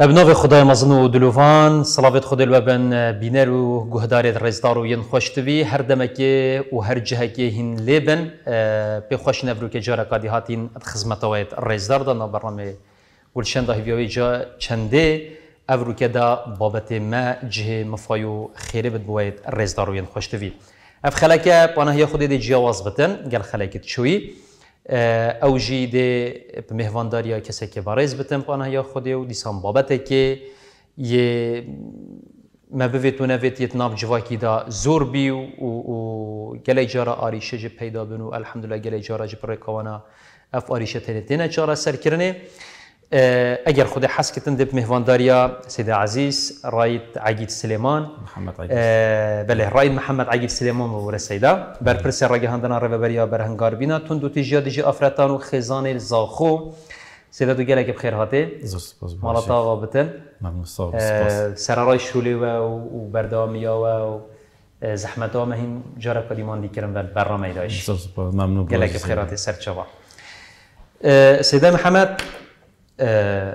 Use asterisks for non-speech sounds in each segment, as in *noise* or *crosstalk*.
ابنوی خدای مزنو دلوفان سلاوت خدای لبن بینر و گهدارت رزدار و ین خوشتوی هر دمکی و هر که هین لبن به خوش نبرو که جارا قادی هاتین ات خزمت وایت رزدار دانا برنامه گلشن دا هیوی جا چنده افرو که دا بابت ما جه مفایو خیره بد بوایت رزدار و ین خوشتوی اف خلاکه پانه خودی دی جیاواز بتن گل خلاکت شوی او جی ده په مهوانداریا کسی که برز بتن پانه یا خودی و دیسان بابته که یه مبوی تو نوید یه ناب جواکی دا زور بی و, و, گلی جارا آریشه جی پیدا بنو الحمدلله گلی جارا جی پر کوانا اف آریشه تنه تنه جارا سر کرنه اگر خود حس کتن دب مهوانداریا سید عزیز رایت عقید سلیمان محمد عقید بله رایت محمد عقید سلیمان بور سیدا بر پرس راگه هندنا رو بریا بر هنگار بینا تون دو تجیا دیجی آفرتان و خزان زاخو سیدا دو گلک بخیر هاته مالا تاقا بتن سر رای شولی و و بردامیا و زحمت ها مهم جارا کلیمان دیکرم بر برنامه داشت گلک بخیر هاته سر چوا سیدا محمد جرآن کدام ما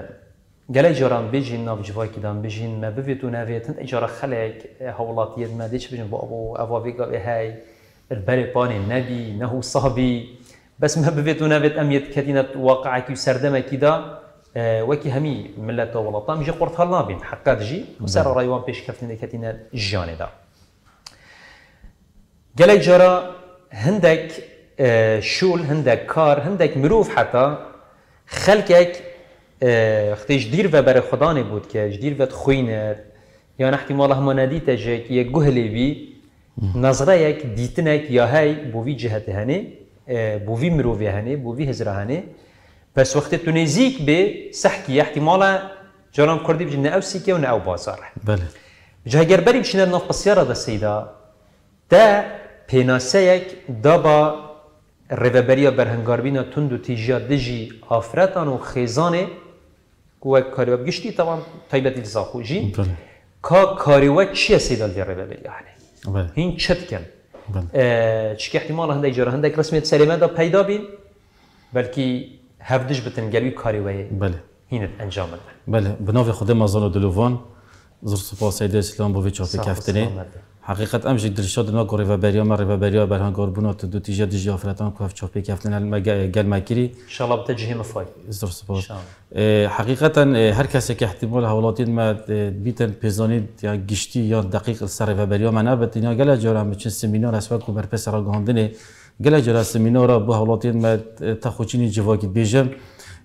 نه گەلی جۆران بێژین ناوجیواکیدان بژین مە ببێت و ناوێتن ئەجارە خەلێک هەوڵاتیت مادەش بژن بۆ ئەو ئەوا بێگەڵێهای بەرێ پانێ نەبی نەهو سەبی بەس مە ببێت و ناوێت ئەمیت کەتینەت واقعکی و سەردەمەکیدا آه، وەکی هەمی ملەتە وڵاتان ژە قورت هەڵ نابین حقاتژی سەر ڕایوان پێشکەفتنی کەتینە ژیانێدا گەلێک جرا هەندێک آه، شول هەندێک کار هەندێک مروف حتا خەلکێک وقتی جدیر و بر خدا نبود که جدیر و خوینه یا احتمال هم ندیت که یک گهلی بی نظره یک دیتنک یا های بوی جهت هنه بوی مروی هنه بوی هزره هنه پس وقتی تو نزیک به سحکی احتمالا جانم کردی بجنه او سیکه و نه او بازاره بله جه اگر بریم بشنه نف بسیارا دا سیدا تا پیناسه یک دا با روبریا برهنگاربینا تند و دجی آفرتان و خیزانه کو کاریو گشتی وان تایبت الزاقو جی کا کاریو چی سیدال در ربه یعنی هین بله. چت کن بله. چکی احتمال هنده اجاره هنده رسمیت سلیمه پیدا بین بلکه هفدش بتن گلوی کاریوی بله هینت انجام بله بنوی خود مازان و دلووان زر سپاس ایده اسلام با وی چاپی کفتنه حقیقت امش درشاد ما و ریوبریا ما بر برهان قربون تو دو تیجه دیجی افراتان کو که کفتن ما گل ماکری شالا شاء جهیم فای از زر سپاس حقیقتا هر کسی که احتمال حوالات ما بیتن پیزانید یا گشتی یا دقیق سر ریوبریا ما نه بتینا گل جرام چ سمینار اسوا کو بر پسرا گاندنه گل جرا سمینار با حوالات ما تا خوچینی جواکی بیجم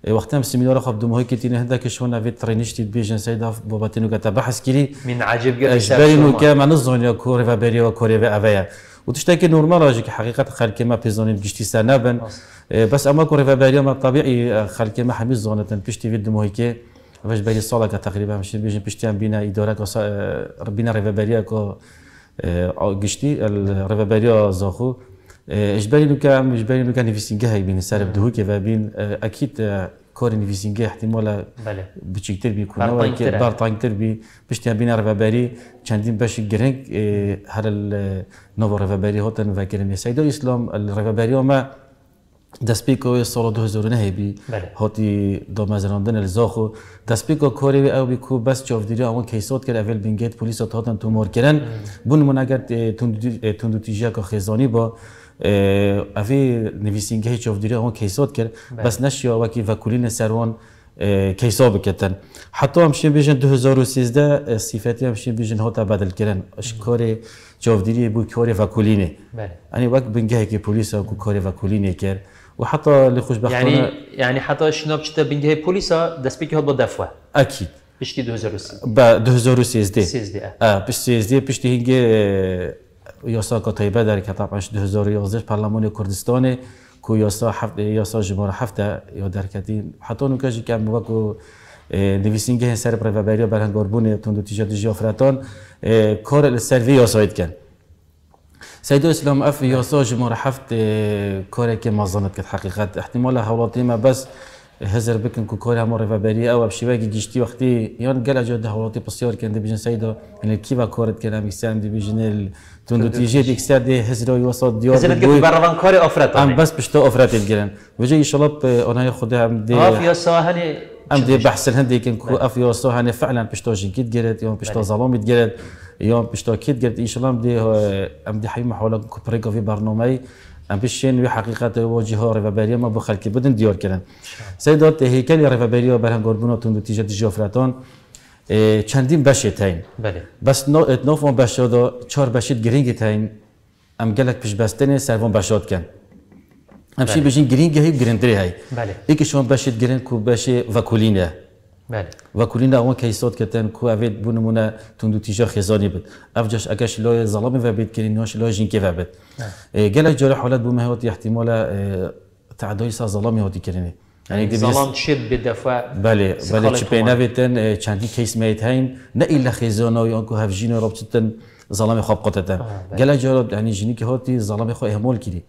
إيه، وقتها الله راه خبدو هيك تينا هذاك شونا في ترينيشتي بيجن سيدا بابا تينو كتا بحث كيلي من عجيب عجب قال جبالينو كا ما نظن يا كوريفا بيري وكوريفا افيا وتشتكي نورمال راجيك حقيقه خال كيما بيزوني بجشتي سنابن إيه، بس اما كوري بيري ما طبيعي آه، خال ما حميز زونة بيشتي في دمو هيكي فاش بالي الصلاة تقريبا مش بيجن بيشتي بينا ادارة آه، ربينا ريفا كو آه، قشتي الريفا زوخو اجباري لو كان اجباري لو كان نفيسينغا بين السالب دوك بين اكيد كور نفيسينغا احتمال بتشكتر بيكون او بار تانكتر بي باش تابين باری باري تشاندين باش جرينك هذا النوفو رفا باري هوتن فاكرين سيدو اسلام الرفا باري وما دسپیکو سال 2000 نه بی هاتی دو مزراندن الزاخو دسپیکو کاری بی او بی کو بس چاف دیری اون کیسات کرد اول بینگیت پلیس هاتن تو مار کردن بون اگر تندو تیجیا که خزانی با اوی نویسینگه چوف دیره کیسات کرد بله. بس نشیا وکی و کلین سروان کیسا بکتن حتی همشین بیشن 2013 صفتی همشین بیشن هاتا بدل کردن کار جاودیری بود کار وکولینه بله. یعنی وقت بنگه که پلیس ها کار وکولینه کرد و حتی لخوشبختانه یعنی یعنی حتی شناب چتا بنگه پلیس ها دست بکی با دفعه اکید پیشتی 2013 با 2013 13 اه پشتی 13 پشتی هنگه یاسا کتایبه در کتاب 2011 پرلمان کردستان کو یاسا هفت یاسا یا در کتین حتی نکاجی که موقع نویسین که سر پر وبریا برهنگاربون تندو جی جیافرتان کار لسروی یاساید کن سید اسلام اف یاسا جمهور هفته کاری که مازانت کرد حقیقت احتمال حوالاتی ما بس هزر بكن کو کار هم رفا بری او بشي وگی جيشتي وقتي يون قال جو ده حوالاتی پسیار کنده بیجن سیدا یعنی کی و کارت کنم اکسان دی بیجن ال تون دو تیجی بکسر دی هزر ای وسط دیار هزر گفت بروان کار افرت ام بس بش تو افرات وجه وجاي شلوب انا ياخد ام دي اف يا ساهنی ام دي بحث الهندي كان كو افيوسو هاني فعلا تو جنكيت جيرت يوم تو ظلام قالت يوم تو كيت جيرت ان شاء الله ام دي حي محاولة كوبريكو في برنامج امپشین وی حقیقت واجه ها رفبری ما خلقی بدن دیار کردن سیدات هیکل رفبری ها برهم گربوناتون دو تیجت دیجافراتان چندین بشه تاین بله بس نو اتناف ما بشه دا چهار بشه گرینگ تاین ام گلک پیش بستن سروان بشاد کن امشی بله. بشین گرینگ هی گرندری هی بله ایکی شما بشید گرینگ کو بشه وکولینه بله و کلین اون کیسات کهتن کو اوید بو نمونه تندو تیجا خزانی بد اف جاش اگش لای ظلام و بید کرین نوش لای جین که و گله جاره حالت بومه هات احتمال تعدادی سا ظلامی هاتی کرینه یعنی دی چه به دفعه بله بله چه پینه بتن چندی کیس میت هین نه الا خزانه یا کو هفجین رابطتن ظلام خواب قطتن گله جاره یعنی جینی که هاتی ظلام خو اهمال کردی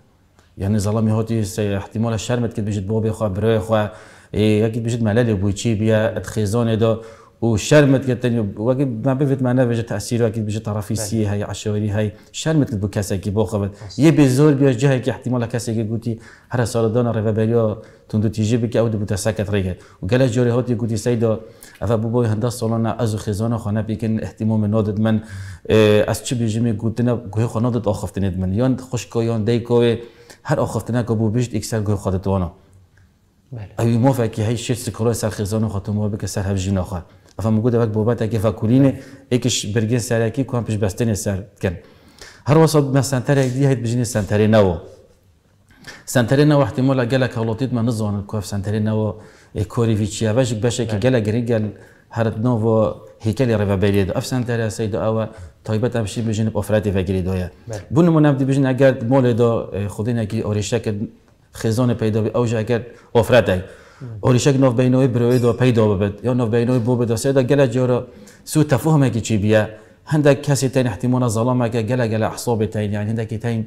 یعنی ظلامی هاتی احتمال شرمت که بجد بابی خواه برای خواه یکی بجد ملل بوچی بیا ات دا و شرمت کردن وقتی ما بیفت معنا بجه تاثیر وقتی بجه طرفی سی های عشایری های شرمت که بو کسی که باخواد یه به بیا جایی که احتمال کسی که گوتی هر سال دان رو بریا دو تیجی بکی او دو سکت ریگه و گله جوری هاتی گوتی سیدا افا بو بای هنده سالان از خزانه خانه بیکن احتمال نادد من از چی بیجمی گوتنه گوه خانه داد آخفتنید من یا خوشکایان دیکاوه هر آخفتنه که بو بیشت اکسر گوه خادتوانا بله ای ما فکی های شش سکرای سر خزان و خاتم ما بکه سر هفجی نخوا افا مگو دوک بابت اگه فکولین ایکش برگه سرکی هم پیش بستن سر کن هر وصل ما سنتر دی هیت بجنی سنتری نو سنتری نو احتمال گلک هلوتید ما نزوان کوف سنتری نو کوری ویچیا باش بشه که بله. گلک گریگل هرت نو هیکل رفا بلید اف سنتری سید او تایبت امشی شی بجنی افراتی دویا بله. بون منم دی بجنی اگر مول دا خودین اگه اورشک خزانه پیدا بی افراد ئەو ژاکرد ئۆفرەتێک بینوی نۆڤبینەوەی و پیدا یا ببێت یان نۆڤبینەوەی بۆ بەدەسێدا گەلە جۆرە سو تەفهمێکی چی بیا هنده کسی تین ظلام احتیمونە زەڵامەکە گەلە تین یعنی هنده که تین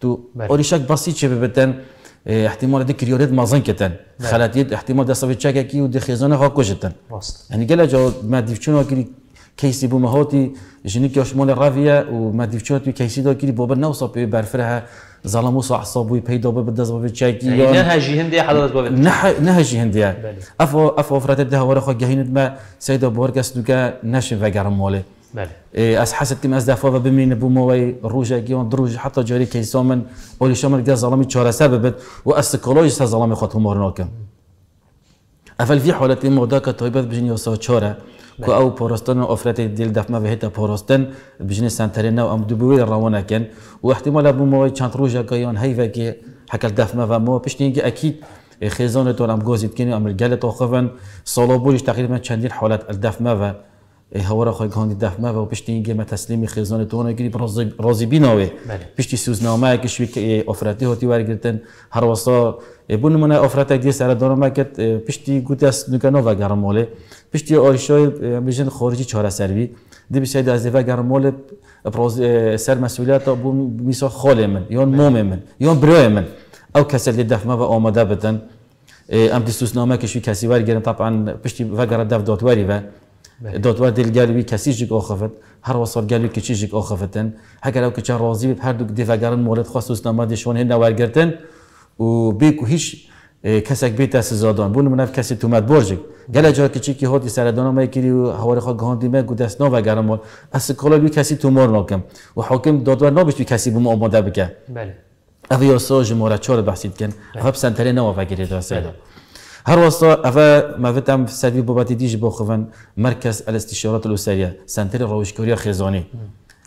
تو ئۆریشک بسی چی ببێتەن اه، احتمال دي كريوريت کتن خلاتيت احتمال دست به ده کی و ودي خيزونه هاكوجتن یعنی گله جو ما ها كري کیسی بو مهاتی جنی که شمال رویه و مدیفچات و کیسی دا گیری بابا نوصا به برفره ظلم و صعصاب و پیدا دز بده زبا چکی نه هجی هندی حضرت بابا نه هجی هندی اف اف افرات ده ورا خو گهینت ما سیدا بورگس دوگه نشن و گرم ماله بله از حسد كم از دفعه بمين بو موي روجا جيون دروج حتى جاري كيسامن اولي شامل جا ظلمي چاره سببت و استكولوجي ظلمي خاطر مورناكم افل في حالتي موداك طيبات بجني وسا چاره کو ئەو پۆرستن و ئۆفرەتی دیل دەفمە بەهێتە پۆرستن بژنی سنتەرێنە و ئەم دوبوی ڕەوانەکەن و احتیممەلا بوومەوەی چەند ڕۆژەکە یان هەیڤێکی حەکەل دەفمەەوە پشتینگی ئەکییت ام تۆ ئەم گۆزیتکننی ئەمرگەلە تۆخەن ساڵۆ بۆریش تقریبمە چەندین حالت ئەلدەفمەوە. و پشت خۆی گەندی تسلیم خیزان مە تەسلیمی رازی تۆنەگیری ڕۆزیبینەوەی پشتی که سوزنامایەکی شوی هر واسا بون هەروەستا بوون منە دیست دی دارم دۆڕماکرد پشتی گوتە و گرماله پشتی سروی دی خۆرجی دی دیوه گرماله سر سر ها بون میسا خاله من یا موم بله. من یا برای من او و کەسە بدن ام دستوس نامه کشوی کسی کەسیواری گەرم طبعا پشتی دف دەف و بله. دوتوار دل گلوی کسی جیک آخفت هر وصل گلوی کچی جگ آخفتن هکر او کچه راضی بید هر دوک دیفگرن مورد خاص است سنما دیشوان و بیکو هیچ کسک بیت دست زادان بون منف کسی تومد برج گله جا کچی که هاتی سردان ما یکی و حوار خواه دیمه گودس نو و گرم مال از کلا بی کسی مار ناکم و حاکم دادوار نابش بی کسی بوم آماده بکه بله اوی آسا مورا چور بحثید کن اف نو و گیری هر وسط أفا ما فتم في سلفي بوباتي ديج بوخفن مركز الاستشارات الأسرية سنتر روش كوريا خزاني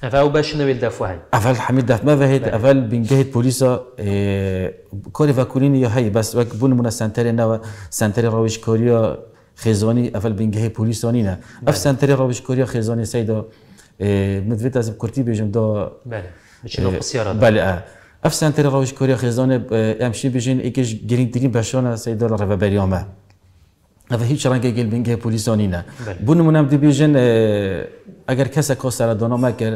افال باش نويل هاي افال حميد داف ما فهيت افال بنجهت بوليسا كوري اه، فاكولين يا هاي بس وك بون من سانتري نوا سانتري رويش كوريا خيزاني افال بوليسا نينا اف سانتري رويش كوريا خيزاني سيدا إيه مدفيت از كورتي بيجم دو بله اه، بله اه. اف سنتر روش کوریا خیزان امشی بجین یکیش گرینگترین بشان رو رهبریامه اف هیچ رنگ گل بینگه پلیسانی نه بون منم دی بیجن اگر کس کا سر دونا اگر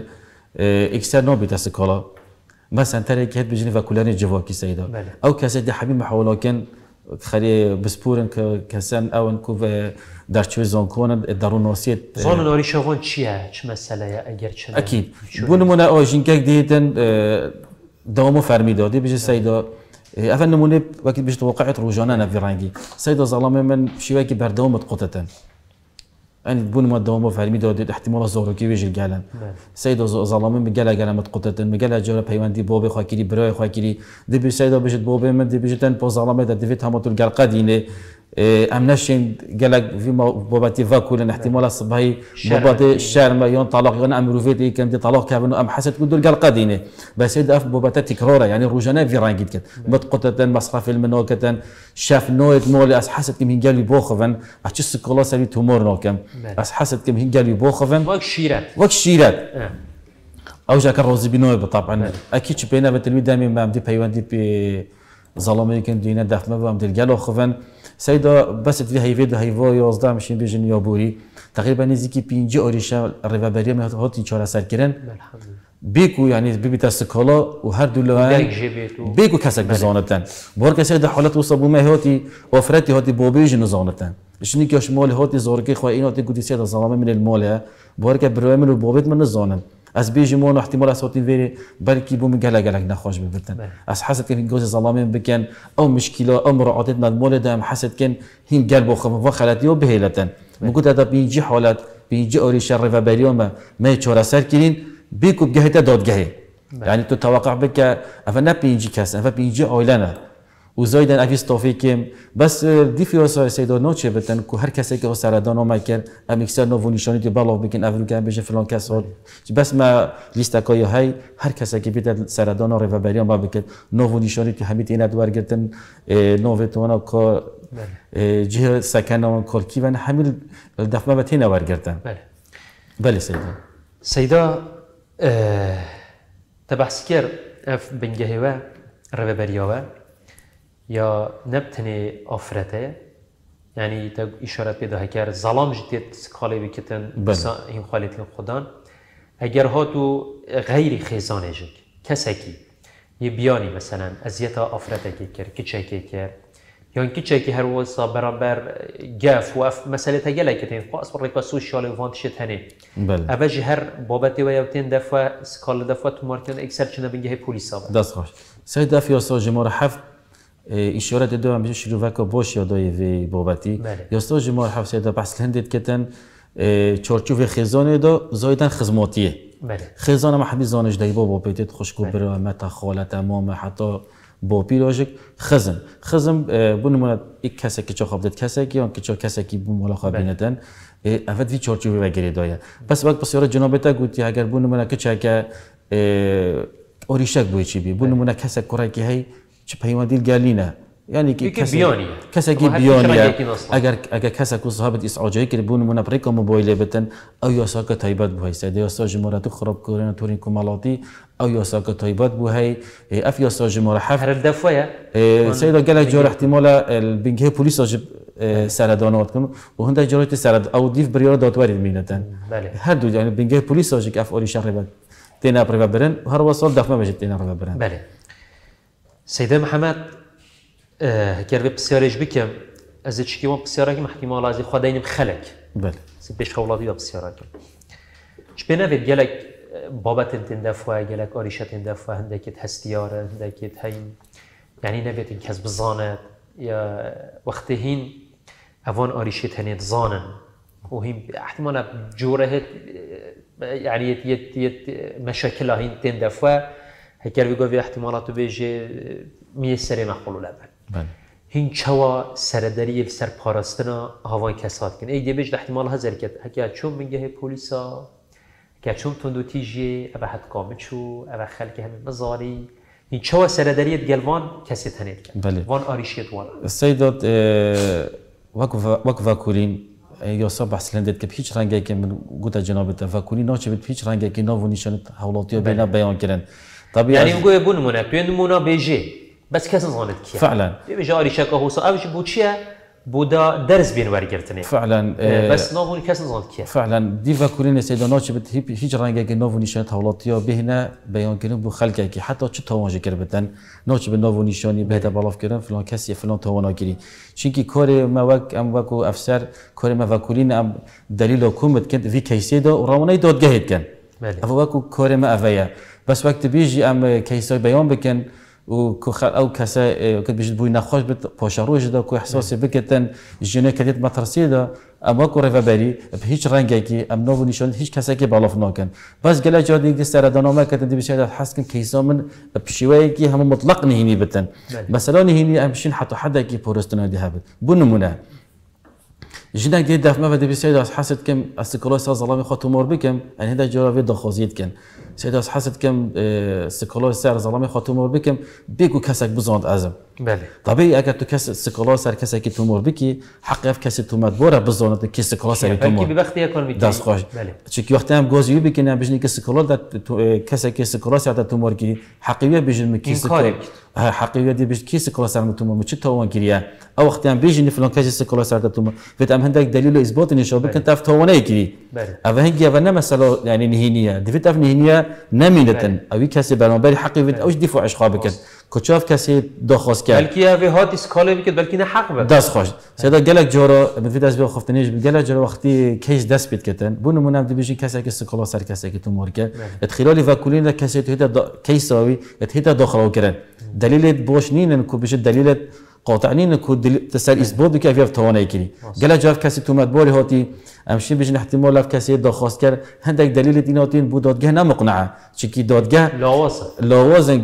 اکسر نو بیت سکالا ما سنتر یک هد بجین و کلانی جواکی سیدا او کس دی حبی محاولا کن خری بسپورن که کسان اون کو در چه کنند در اون ناسیت زون داری شغل چیه چه مسئله اگر چه اکید بون آجین که دیدن دوامو فرمی دی بیش سیدا اول اه، نمونه وقتی بیش بجه توقعت روزانه نفی رنگی سیدا ظلام من شیوه که بر دوامت قطتن این بون ما دوام فهمي دود احتمال زور کی ویژه ويجي سیدا سيد من بجلا جلا مت بجلا جلا بيوان پیوندی باب خاكيري برای خاكيري دی بیش سیدا بیش باب من دی دي بيجتن بو داد دي هم تو الجال قدينه إيه، امناشين قالك في باباتي فاكول ان احتمال الصبهي باباتي ما يون طلاق يون امرو فيتي إيه، كان دي طلاق كابن ام حسد كل دول قال قدينه بس يد اف باباتا تكرورا يعني روجانا في رانجيت كت متقطة مصرف المنوكة شاف نويت مولي اس حسد كم هين قالي بوخفن اتش سكولا سالي تومور نوكم نعم. اس حسد كم هين قالي بوخفن وك شيرات وك شيرات أه. او جاك الروزي بنويب طبعا نعم. اكيد بينا بتلميذ دامي ما بدي بيوان دي بي ظلمي كان دينا دافما بدي قالو خفن سیدا بس وی هیوی ده یازده 11 مشین بیژن یابوری تقریبا نزدیکی 5 آریش ریوبری ما هاتی چاره بله. سر کردن بیکو یعنی بی بیت کلا و هر دو لوان بیکو کسک بله. بزانتن بار کسی ده حالت و صبومه هاتی وفرتی هاتی بابیج نزانتن شنی که مال هاتی زورکی خواهی این هاتی گودیسی زمان زامه من المال بار که برامل و بابت من نزانن از بیج مون احتمال صوتی ویری بلکی بوم گلا گلا نخوش ببتن از حسد کن گوز ظلامی بکن او مشکل او مراعات مد مولد هم حسد کن هین قلب خف و خلتی و بهیلتن مگوت هذا بینجی حالت بینجی اوری شر و بریوم ما چورا سر کنین بیکو بگهت دادگهه يعني تو توقع بك افا بيجي كاس افا بيجي اويلانا وزایدن افیس توفیکیم بس دیفی وسای سیدا چه بتن که هر کسی که سردان ما کرد ام نو نشانی تو بالو اول اولو که بشه فلان کس بس ما لیست کای های هر کسی که بیت سردان رو بریان با بکن نو نشانی تو همیت این ادوار گرتن نو توانا که جه سکن و کی ون همین دفعه به تین ادوار بله بله سیدا سیدا تبحث کرد اف بنجهوا یا نبتنی آفرته یعنی تا اشارت کرد اگر ظلام جدید سکاله بکتن بله. این خالیت خودان اگر ها تو غیری خیزانه جک کسکی یه بیانی مثلا ازیت آفرته که کرد که کرد یا اینکه چکی هر وقت برابر گف و اف مسئله تگله خب کتن خواه اصبر رکا سوشیال تنه بله هر بابت و یوتین دفعه سکال دفعه تو مارکن اکثر چنه بنگه پلیسا دست خوش سید دفعه یا ساجمار هفت اشاره دو همیشه شروع باش یادای وی بابتی بله. یاستا جمار حفظه دا بحث هندید کتن چارچوب خزان دا زایدن خزماتیه بله. خزانه محبی زانش دای بابا پیتید خوشکو و برامت خالت امام حتی با راشک خزم خزم بون یک کسی که چه خواب داد کسی که آن که چه کسی که بون مال بیندن اول وی چارچوبی و گری دایه پس وقت بسیار جناب تا گویی اگر بون که چه که اوریشک بوی چی بی بون کسک کسی کره که هی چ پەیوەندیل گەلینە ینی كسا كي ئەگەر اگر اگر كسا كو ئیسعجەیە کرد بوون منە پڕێکم بۆی لێ بتن ئەو یۆساکە يوسا بهیستا دێستا ژمۆرە و خڕبکردێنە تووری کومەڵاتی ئەو یۆساکە تایبەت بوو هەی ئەف یۆستا ژمۆرە حەفر دەفە سیدا گەلە جۆرە احتیمۆلە بینگهەیە پلیسە سەردانەوەت کن و هەندە جۆرەی سەرد ئەو دیف بریۆ داتواری مینەتەن هەردوو یعنی بینگەی پلیسەژێک اف ئۆری إيه، إيه، إيه، يعني شهر تێنا پرێبە برن هر ساڵ دەفمە بەژێت تێنا ڕێبە بله سیده محمد گر بله. به پسیارش بکم از چکی ما پسیارا که محکمه الله از خدا اینم خلق بله سی پیش خولاتی دا پسیارا که چ نوید گلک بابت انتن دفعه گلک آریشت انتن دفعه هندکت هستیاره هندکت هیم یعنی نوید این کس بزاند یا وقتی هین اوان آریشت هنید زانن و هیم احتمالا جوره یعنی یت مشاکل هین تن دفعه هەکەر گۆڤ احتیمماڵات و بێژێ میە سەرێ مەخۆڵ و لەبن بله. هین چاوا سەردەریە سەر پاراستنە هاوای کەساتکن ئەی دێبێژ احتیممال هەزەرکرد هەکیا چۆن منگەهێ پۆلیسا کە چۆن تونندوتیژێ ئەبە هەت کامچوو اوه خەلکی هەمین مزاری هین چاوا کسی تنید کەسێت بله. وان ئاریشێت وان سەیدات وەک ڤاکورین یاسا که کە پیچ که من گوتە جنابێتە ڤاکوری ناچێت پیچ که ناو و نیشانێت هەوڵاتیە بله. بیان بەیانکردن. طب يعني نقول بون منا بين منا بيجي بس كاس نظن كيا فعلا بيجي اري شكا هو صافش بوتشيا بودا درس بين ورقرتني فعلا إيه، إيه. بس نوفون كاس نظن كيا فعلا ديفا كورين سيدا نوتش بت هيج رانجا نوفون نيشان تولطيا بهنا بيان كنو بو كي حتى تش توانج كربتن نوتش بنوفون نيشاني بهدا بالاف كرن فلان كاس فلان توانا كيري چونكي كوري ما وك ام وكو افسر كوري ما وكولين ام دليل حكومت كنت في كيسيدا دوت جهيد كان هو وكو كوري ما افيا بس وقت بيجي ام كيسه بيان بكن خل او كسا كنت إيه، بيجي بوي نخوش بت بوشاروج دا كو احساسي إيه. بكتن جنيه كديت مترسي دا اما كو ريفا بالي بهيج كي ام نو نيشان هیچ كسا كي بالاف ناكن بس گلا جا دیگه سر كتن دي دی بشه حس كن کیسا من بشوی كي هم مطلق نهيني بتن مثلا نهینی بشين حتی حدا كي بورستنا دی هبت بو نمونه جنگ دید دف ما دبی سید از حسد کم السیکولوجی سر زلامی خاطو مور بکم این هذا جورا وید دخوزیت کن سید از حسد کم السیکولوجی سر زلامی خاطو مور بکم بیکو کسک بزند ازم بله طبیعی اگر تو کس سکلا سر کسی که تومور بکی حق اف کسی تومد بوره بزانه که سکلا سر تومور بلکه وقتی یکان میتونی دست خوش بله چون وقتی هم گازی بکنه بجنی که سکلا در کسی که سکلا سر تومور کی حقیقی بجن کی سکلا حقیقی دی بجن کی سکلا سر تومور چه تاوان کریه او وقتی هم بجنی فلان کسی سکلا سر تومور بت بلام هندك دليل اثبات ان شباب كنت اف توانه كري اف هنجي اف انا مثلا يعني نهينيه دفت اف نهينيه نمينه او كاسي برامبر حقي بنت اوش دفاع اش خابك كوتشاف كاسي دخوس كان بلكي اف هات اسكال بك بلكي نه حق بك داس خوش سدا جالك جورا بنفيد اس بي خفتنيش جالك جورا وقتي كيش داس بيت كتن بو نمونه دي بيجي كاسك استقلال سر كاسك تو مورك ادخلالي فاكولين كاسيت هدا كيساوي هدا داخلو كرن دليل بوش نينن كو بيجي دليل قاطعنین کو تسر اثبات بکی اوی توانایی کنی گله جاف کسی تو باری هاتی امشی بجن احتمال اف کسی داخواست کرد هندک دلیل دیناتین هاتین بو دادگاه نمقنعه چی کی دادگاه لاوازه لاوازه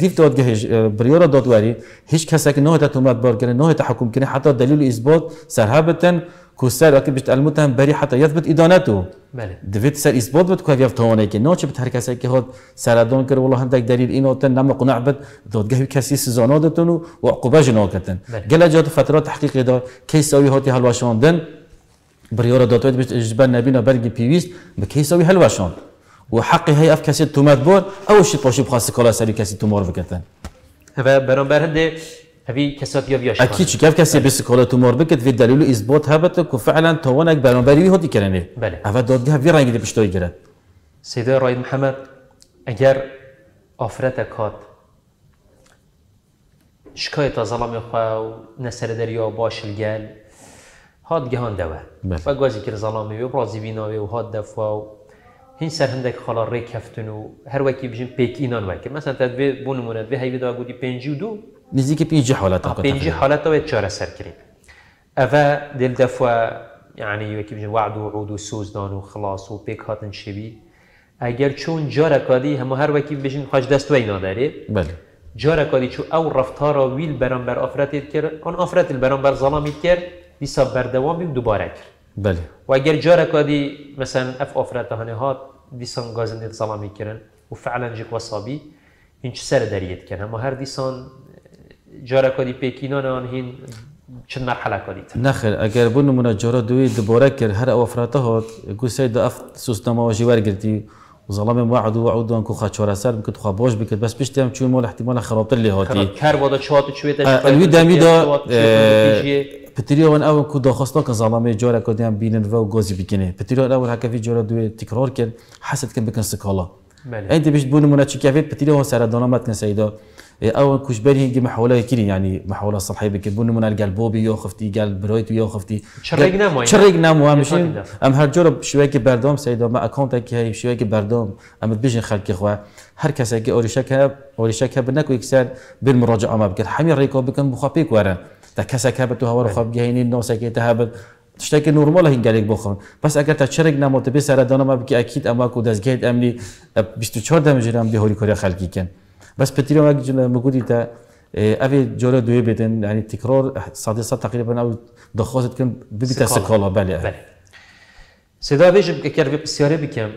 دیف دادگاه بریورا دادواری هیچ کسی که تا تو بار کنه تا حکم کنه حتی دلیل اثبات سرها بتن کوسر وقتی بهش المتهم بری حتی یثبت ادانتو بله دوید سر اثبات بد که یافت توانه که ناچه بد هر کسی که خود سرادون کرد والله هم دک دلیل این آتن نما قناع بد دادگاه کسی سزانا دادن و عقوبه جنا کردن بله. گله جات فترات تحقیق دا کیساوی هاتی حلواشاندن بریار داتوید بهش اجبر نبینا برگی پیویست به کیساوی حلواشاند و حقی های اف کسی تومت بار او شد پاشی بخواست کالا سری کسی تومار بکتن و برام برهنده هبي كسات يا بياش اكيد شي كيف كسي بسكولات مور بكت في دليل اثبات هبتك وفعلا توانك برانبري هدي كرني بله اول دادگاه وی رنگ پیش توی گرد سیده راید محمد اگر آفرت کات شکایت ظلم خوا و نسر دریا باش الگل هاد گهان دوه بله. و گازی که ظلمی و برازی بیناوی و هاد دفا و هین سر هندک خالا ری کفتن و هر وکی بجن پیک اینان وکی مثلا تدوی بونموند وی هیوی دا گودی پینجی و دو نزدیک پنج حالت پنج حالت و چهار سر کریم اوه دل دفعه یعنی یکی بجن وعد و عود و سوزدان و خلاص و پیک هاتن شبی اگر چون جاره کادی همه هر وکی بشین خواهش دست وی ناداره بله جاره کادی چون او رفتارا ویل برانبر آفرتید کرد آن آفرت بر ظلامید کرد دیسا بردوامی دوباره کرد بله و اگر جاره کادی مثلا اف آفرت هانه هات دیسان گازندید ظلامی و فعلا جیق وصابی این چه سر دریت کرن اما هر دیسان جارکانی پیکینان آن هین چند مرحله کنید نخیر اگر بون نمونه جاره دوی دوباره کرد هر افراته هات گو سید افت سوسنما واجی ورگردی و ظلام وعد و وعد ان کو چاره سر بکد خواه باش بکد بس بشتم چون مال احتمال خرابتر لی هاتی کر بادا چات چویت الوی دمی دا پتریون او کو داخستا که ظلام جارا کدیم بینن و گازی بکنه پتریون اول هکفی جارا دوی تکرار کرد حسد بله. کن بکن سکالا بله انت بشت بونمونه چی کفید کفیت پتریون سر دانامت کن او کوش بالی یجی محوله کیری یعنی محوله بکن كبون من قال بوبي يو خفتي قال برويت يو خفتي شرقنا مو شرقنا مو مش ام هر جرب شويه بردام سيدا ما که کی هی که بردام ام بيجي خلق خو هر كسا كي اوري شكا اوري شكا بنك بر بالمراجعه ما بكر حمي ريكو بكن بخابيك ورا تا كسا كابتو هوا بله. خاب جهينين نو سكيتها که نورمال هین گلیک بخون پس اگر تا چرگ نموت به سر دانم بکی اکید اما کو دزگید امنی 24 دمجرم به هوری کاری خلقی کن بس بتريوم موجود تا آه، افي جوله دوي بدن يعني تكرار صديسة تقريبا او دخوزت كم بدي تسكالا بله بله سدا بيجم كيرفي بسياري بكم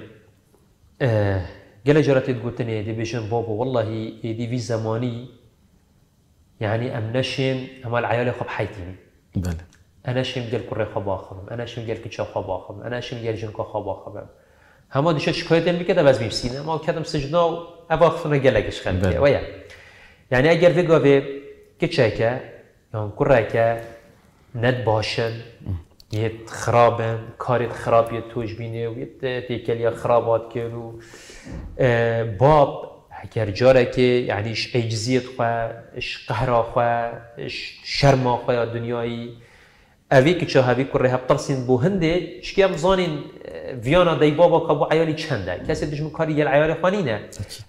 آه، قال جرت قلتني دي بيجن بابا والله دي في زماني يعني ام نشم اما العيال خب حيتيني بله انا شم قال كوري خباخم انا شم قال كتشا خباخم انا شم قال جنكو خباخم هەما دیشە بله. یعنی یعنی و از بیم سینه ما کدم سجنا و ئەوافتنە گلگش خنده وە یعنی که بگوێ یا یان که ند باشن یه خرابن کاری خرابی توش بینه و یه تێکەلیە خرابات کرد و باب خواه اش قهره خواه اش شرما خواه دنیایی اوی که چه هوی کره هبترسین بو هنده چکیم زانین ویانا دی بابا که بو عیالی چنده کسی دشمن کاری یه عیال خانینه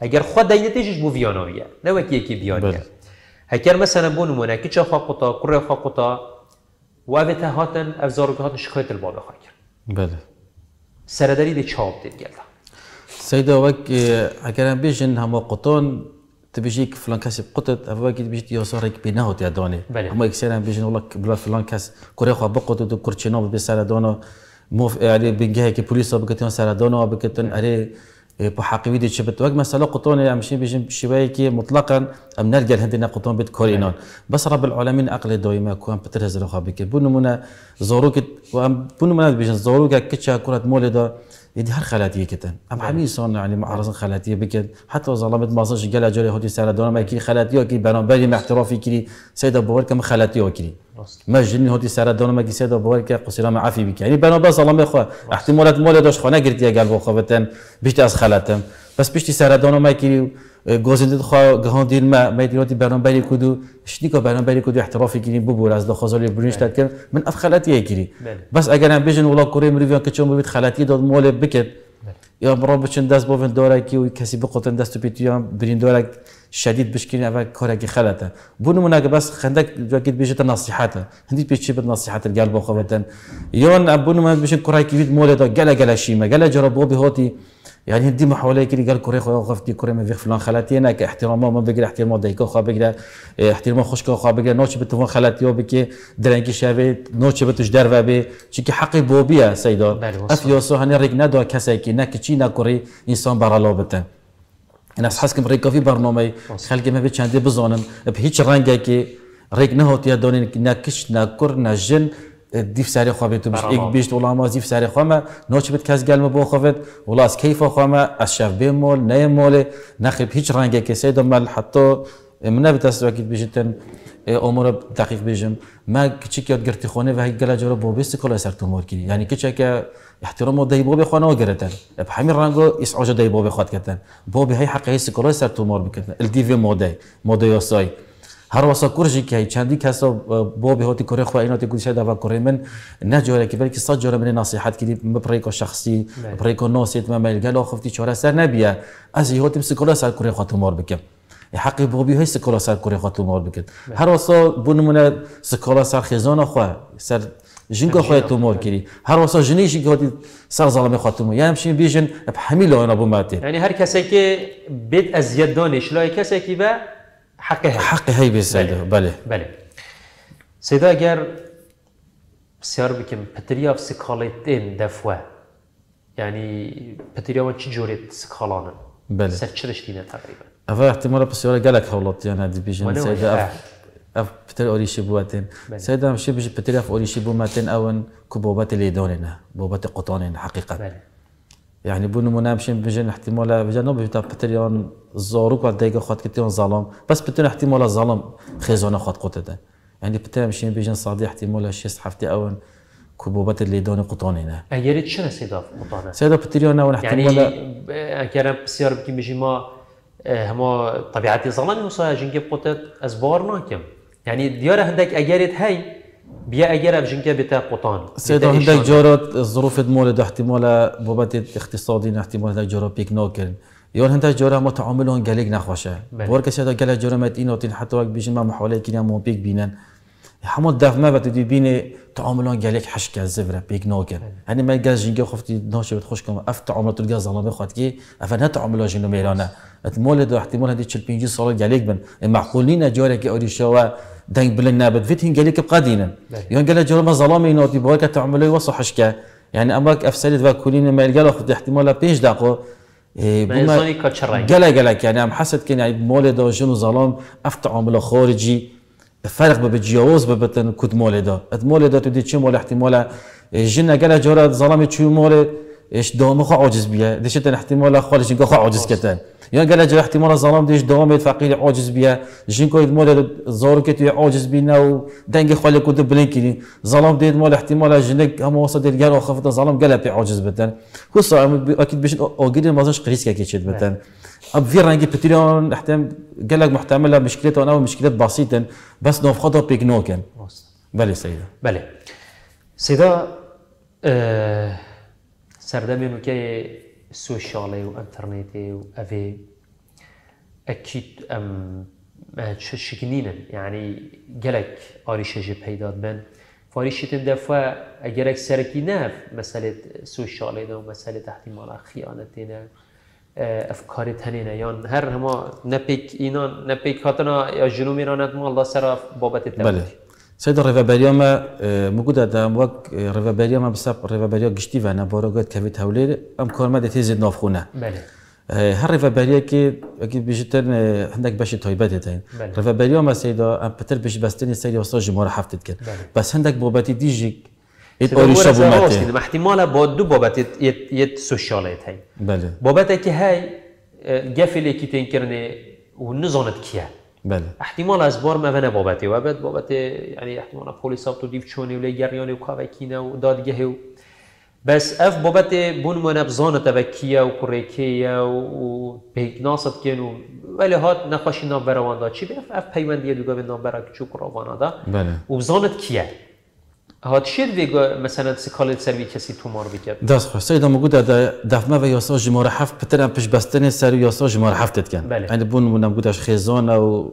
اگر خود دینه تیجش بو ویاناویه نه وکی یکی بیانیه بله. هکر مثلا بو نمونه که چه خاقوتا کره خاقوتا و اوی ته هاتن افزارو که هاتن شکایت البابا خاکر بله سرداری دی چاب دید گلده سیدا وک اگر هم بیشن همه قطان تبيجيك فلان كاس بقطت افواكي بيجي يوصارك بيناهو تاع دوني بله. هما اكسيرا بيجي نقول بلا فلان كاس كوري خو بقطت كورتشينو بيسالا دونو موف علي بنجاه كي بوليس بكتون سالا دونو بكتون بو بحقي ويدي شبت وقت مسألة قطون يعني مش بيجي شبايكي مطلقا ام نلقى الهندنا قطون بيت كورينون بس رب العالمين أقل دويما كوان بترهز رخابك بنمونا زوروك وأم بنمونا بيجي زوروك كتشا كرة مولدا يدي هر خلاتيه كتن ام همي سون يعني معرض خلاتيه بكت حتى ظلمت ما صش قال جوري هودي سنه دونا ما كي خلاتيه كي بنا ما احترافي كي سيد ابو بكر كم خلاتيه كي ما جنی هاتی سر دانو ما گیسه دو باور که قصیرا ما عفی بکه یعنی بنا بس الله خوا احتمالات مال داشت خانه گرتی اگر بو خوابتن بیشتر از خلاتم بس پیشی سر دانو ما کیو؟ گوزند خوا گهان دیل ما میدیم هتی برنامه بری کدو که برنامه بری کدو احترافی گیریم ببور از دا برنش برونش من اف خلاتی گیری بله. بس اگر هم بجن ولا کریم مرویان که چون بید خلاتی داد مال بکت یا مرا بچن دست بافن داره که وی کسی بقوتن دست تو یا برین داره شدید بشکنی اما کاری که خلته بونو من اگه بس خندک جاکت بیشتر نصیحته هندی پیچی بد نصیحت الجلب القلب خوتن یا بونو من بیشتر کاری که وید موله دا گلا گلا شیم گلا جرب بو هاتی یعنی دی محاوله کردی گل کره خواه خواه دی کره میفکر فلان خلاتیه نه که احترام ما بگیر احترام دیگه خواه بگیر احترام خوشگاه خواه بگیر نه چی بتوان خلاتی او بکی درنگی اینکی شهید نه چی بتوش در وابه چی که حقی بابیه سیدا بله، افیاسو هنر رگ نداه کسی که نه کی نه کره انسان برال آبته این از حس کم رگ کافی برنامه خالق میبی چندی بزنم به هیچ رنگی که رگ نه هتیا دانی نه کش نه کر نه جن دیف سری خوابه تو بش یک بیشت ولام از دیف سری خوامه نوچ بد کس گلم بو خوابت ولا از کیف خوامه از به مال نه مول نخب هیچ رنگی سید مل حتی من نبتست وقتی بیشتن امور دقیق بیم ما کوچیک یادگیری خونه و هیچ گلچه رو با بیست کلا سر تو مار کنی یعنی که احترام دهی باب خانه گرتن به همین رنگو اس عجده باب خود با به هی حقیقی سکلا سر تو مار بکردن الدیو ماده ماده یاسای هر واسا کورجی که چندی کسا با به هاتی کره خو اینات گوشه دا کره من نه جوره که بلکه صد جوره من نصیحت کردی مپریکو شخصی مپریکو بله. ناسیت ممل گل خفتی چوره سر نبیه از یوتیم سکولا سر کره خاتمار بکم حقی با های سکولا سر کره خاتمار بکن بله. هر واسا بونمونه سکولا سر خزانه خو سر جنگ خواه تومور کری هر واسه جنیشی که هاتی سر تو خاتمو یعنی همشین بیجن بحمیل آینا بوماتی یعنی هر کسی که بد از یدانش لای کسی که حقي هي حق هي بله بله بله سیدا اگر سیار بکم پتریا و سکالت این دفعه یعنی پتریا و چی جوریت سکالانه بله سر چرش دینه تقریبا اوه احتمالا پسیارا گلک حولات یعنی دی بیجن سیدا اف بتر اوريشي بواتن سيدا مشي بيجي بتر اف اوريشي بوماتن اون كبوبات اللي بوبات قطانين حقيقه يعني بون مونه بجن احتمال بجن نبی بتريون پتریان زارو کو دیگه كتيون ظلم بس بتون احتمال ظلم خزانه خط قوت يعني یعنی بجن صادي احتمال شي صحفتي اون كبوبات اللي دوني قطانينا ايري تشنا سيدا قطانا سيدا بتريونا احتمال يعني كان بسيار بكي بيجي ما اه، هما طبيعه الظلم وصا جنكي قطت ازبار كم يعني ديار هندك اجرت هاي بيا اجرا بجنكا بتا قطان سيدو هندك جورت الظروف ده احتمالا بوبات اقتصادي احتمال هندك جورا بيك نوكن يون هندك جورا ما تعاملون قالك نخوشه بورك سيدو قال جورا ما تين وتين حتى وقت بيجن ما محاولة كنا مو بيك بينن حمو داف ما بتدي بيني تعاملون قالك حشكة زبرة بيك نوكن هني يعني ما قال جنكا خفتي ناشي بتخشكم اف تعامل تلقى ظلمة خوات كي افن تعاملون جنو ميلانا اتمولد احتمال هندي 45 سال قالك بن معقولين جورا كي اوريشوا دنگ بلن نابد فيت هنجلي كب قادينا ينجلا جل ما ظلامي نوتي بوك تعملي وصحشكا يعني أماك أفسدت وكلين ما يلقى خد احتمالا بيش دقو بما جلا جلا يعني أم حسد كان يعني مولد وجنو ظلام أفتح عمله خارجي الفرق ببجيوز ببتن كود مولدا ات مولدا تدي تشي مول احتمال جن جلا جورا ظلامي تشي مولد ايش دوام خو عجز بيا ديش تن يعني احتمال خالي جنكو خو عجز كتان يا قال جا احتمال ظلام ديش دوام يتفقيل عجز بيا جنكو يدمول زور كتو عجز بينا و دنگ خالي كنت بلينكي ظلام ديت مول احتمال جنك هم وصل ديال قال وخفت ظلام قال بي عجز بدن خصوصا اكيد باش اوجد ما زاش قريس كيتشد بدن اب في رانجي بتريون احتمال قال لك محتمله مشكلته انا مشكلات بسيطه بس نو خطو بيك نوكن بلي سيدة بلي سيدة أه اینو که سوشاله و ئەتەرنێتێ و ئەvێ ئەکییت ئەم شکنینن یعنی گەلک ئاریشەژی پەیداد بن فاریشتن دەفە ئەگەرەك سەرەکی نەف مەسلێت سوۆشالێنە و مەسلێت نه خیانەتێنە ئەفکاری تەنێنە یان هەر هەما نەپێک ئینان نەپێک هاتنا یا ژنومیرانەت ماڵدا سەرا بابەتێت بەێت. سيد الرفابريا ما موجودة دام وق الرفابريا ما بسبب الرفابريا قشتي وانا بورقات كفيت هولير أم كورما ما دتيز نافخونه بله هر رفابريا كي أكيد بيجتر عندك باش تهيبات تاين رفابريا ما سيدا أم بتر بيش بستني سيدا وصل جمهور حفتت كده بس عندك بوباتي ديجيك ایت اوریشا ما احتمالا با دو بابت یت یت سوشالت هی بله بابت که هی گفلی که تین کرنه و نزانت کیه بله احتمال از بار مونه بابته و بعد بابت یعنی احتمال پلیس دیو چونی و لگریانی و کاوکین و دادگه و بس اف بابت بون من بزانه توکیه و قریکیه و پیگناست کن و ولی هات نخواشی نام براوانده چی بیف اف پیوندیه دوگاه به نام برا کچوک راوانده بله. و بزانت کیه هاد شیر ویگو مثلا سکالت سری کسی تو مار بیکرد؟ داد خواهد. سیدام مگود داد دفعه و یاسا جمار حف پتر ام پش بستن سری یاسا جمار حف تد کن. بله. این بون مونم گودش خزانه و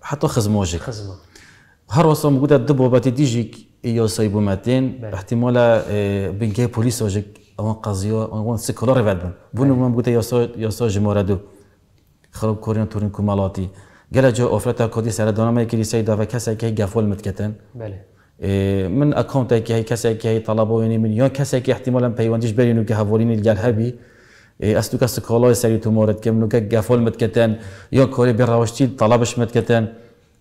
حتی خزموجه. خزمو. هر وسام مگود داد دب و باتی دیجی یاسای بوماتین. بله. احتمالا بینگه پلیس و جک آن قاضیا آن سکالاری ودم. بون مونم بله. گود یاسا یاسا جمار دو خراب کردن تورین کمالاتی. گله جو افرتا کدی سر دنامه کلیسای دو و کسی که گفول متکتن. بله. إيه، من ئەکۆنتێکی هي کەسێکی هەی هي طلبوا يعني احتیمەلم پەیوەندیش بێن و کە هەڤۆرینی لەگەل هەبی ئەستو کە سکۆڵۆی سەری تومۆرت کەم نوکە گەفۆل متکەتەن یۆ کۆری بێڕاوشتی تەڵەبش متکەتەن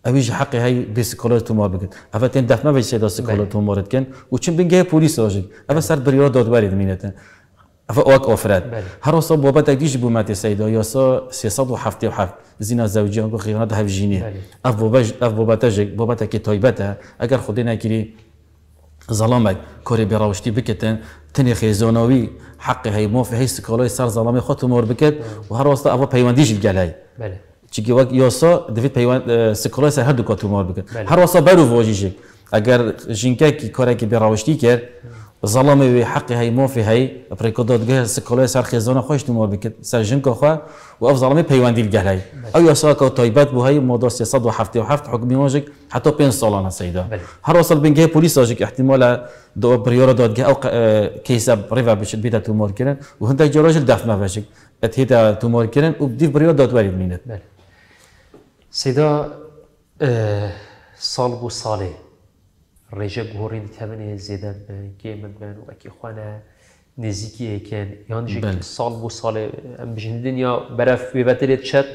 ئەویش حقی هەی بسکۆلۆ تومۆ بکەن ئەفە تێن دەفمە بەی تومورت سکۆلۆ تومۆرتکەن و بوليس اوجي افا ئەفە سەر دوت دۆدواری دمینێتن وەک ئۆفرەت هەرۆسە بۆبەتێک دیش بوومەتی سەیدا یۆسە سێسە و هفت و هەفت زینا زەوجیان بۆ خیانەت هەفژینی ئەف بۆبەش ئەف بۆبەتەژێک بۆبەتێکی تایبته، ئەگەر خودی ناکری زەڵامێک کۆری بێڕاوشتی بکەن تنی خێزۆنەوی حقی هەی مۆفی هەی سکۆلۆی سەر زەڵامی خۆت مۆر بکت و هەرۆستە ئەوە پەیوەندیژی گەلای چکی وەک یۆسە دوێت سکۆلۆی سەر هەردوو هر تومۆر بر رو بەر و ڤۆژیژێک ئەگەر ژینکەکی کۆرەێکی بێڕاوشتی کرد ظلمی وی حقی های مافی های پری کدادگه سکالای سر خیزان خوش نمار بکد سر جنگ خواه و او ظلمی پیوندیل گه های او یاسا که تایبت بو های مادر صد و هفته و هفت حکمی ماجک حتی پین سالانه سیدا هر اصل بینگه پولیس آجک احتمال دو بریار دادگه او کیسا ریوا بشد بیده تومار کرن و هنده جراجل دفت مفشک اتهیتا تومار کرن و دیو بریار دادوری بمینه سیدا سال بو ساله رژه گورین تمنه زیدن گیمن من و اکی خوانه نزیکی کن یان جی بله. سال بو سال ام بجن دنیا برف ببتر شد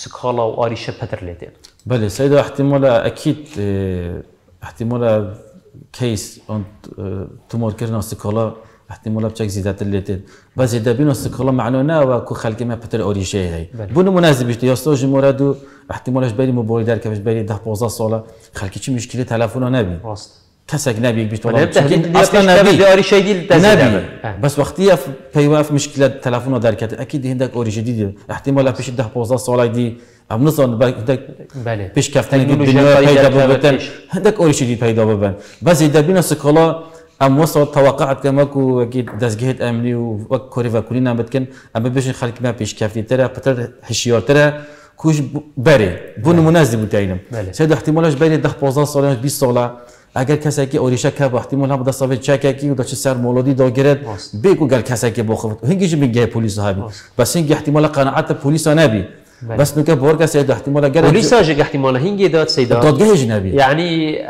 سکالا و آریشه پتر لیده بله سید احتمالا اکید احتمالا کیس اون تومور کردن سکالا احتمالا بچک تر لیتید و زیده بین است کلا نه و کو خلقی ما پتر اوریشه هی بله. بونو مناسب یا یاستا جمهوری دو احتمالش بری مباری در کفش بری ده 15 ساله خلقی چی مشکلی تلفن نبی راست کسک نبی بیت بله، ولا اصلا نبی اوریشه دی نبی بله. بس وقتی پیواف مشکلات تلفن در کت اکید هندک اوریشه دی احتمالا پیش ده 15 ساله دی ام پیش کفتن دنیا پیدا اوریشه دی پیدا ببن بس زیاده ام وسط توقعات که ما کو اکید دستگیهت امنی و وک کاری و کلی هم بتکن اما بیشتر خالق ما پیش کفی تره پتر حشیار تره کوش بره بون منازی بود سه ده احتمالش بره ده پوزان سال 20 ساله اگر کسی که اوریشا که احتمال هم دست اوید چک کی و سر مولودی دا گرد گل کسی که بخوفت هنگیش میگه پلیس ها بی بس این احتمال قناعت پلیس ها نبی بلد. بس نوكا بوركا سيد احتمال قال وليسا اه، اه، جا احتمال هينجي دات سيدا دادقه جنابي يعني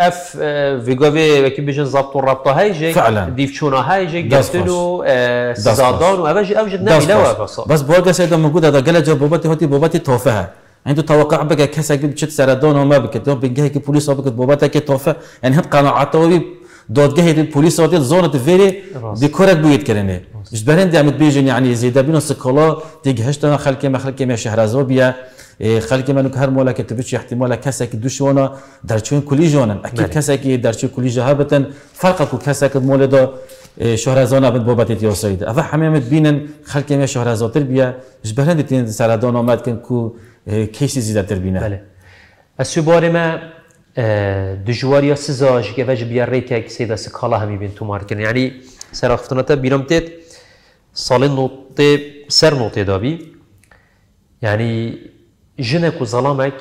اف في فيغوفي وكي بيجن ضبط الرابطه هاي جي فعلا ديف ديفتشونا هاي جي قتلوا آه سيزادان وافاجي اوجد نبي لوا بس بس بوركا سيدا موجود هذا قال جاب بوباتي هوتي بوباتي توفها عنده توقع بقى كسا بتشت سردون وما بكت بقى بوليس بكت بوباتك توفى يعني هاد قناعته دادگاهی پلیس آتی زانت وری دکورت بوید کرنه جد برند دامت بیجن یعنی زیده بینو سکالا دیگه هشتنا خلکی ما خلکی ما شهرزا بیا خلکی منو که هر مولا که تبچی احتمالا کسی که دوشوانا در چون کلی جانن اکیل بله. کسی که در چون کلی جه بتن فرق کو کسی که مولا دا شهرزان ابد بابت یاساید اول همه مت بینن خلکی ما شهرزاتر بیا جد برند تین سردان آمد کن کو کیسی زیده تر بینه بله از سو بار ما یا سزاش که وجه بیا ریتی که سیدا سکالا همی بین تو مارکن یعنی سر افتناتا بینام تید سال نوته سر نوته بی یعنی جنک و ظلامک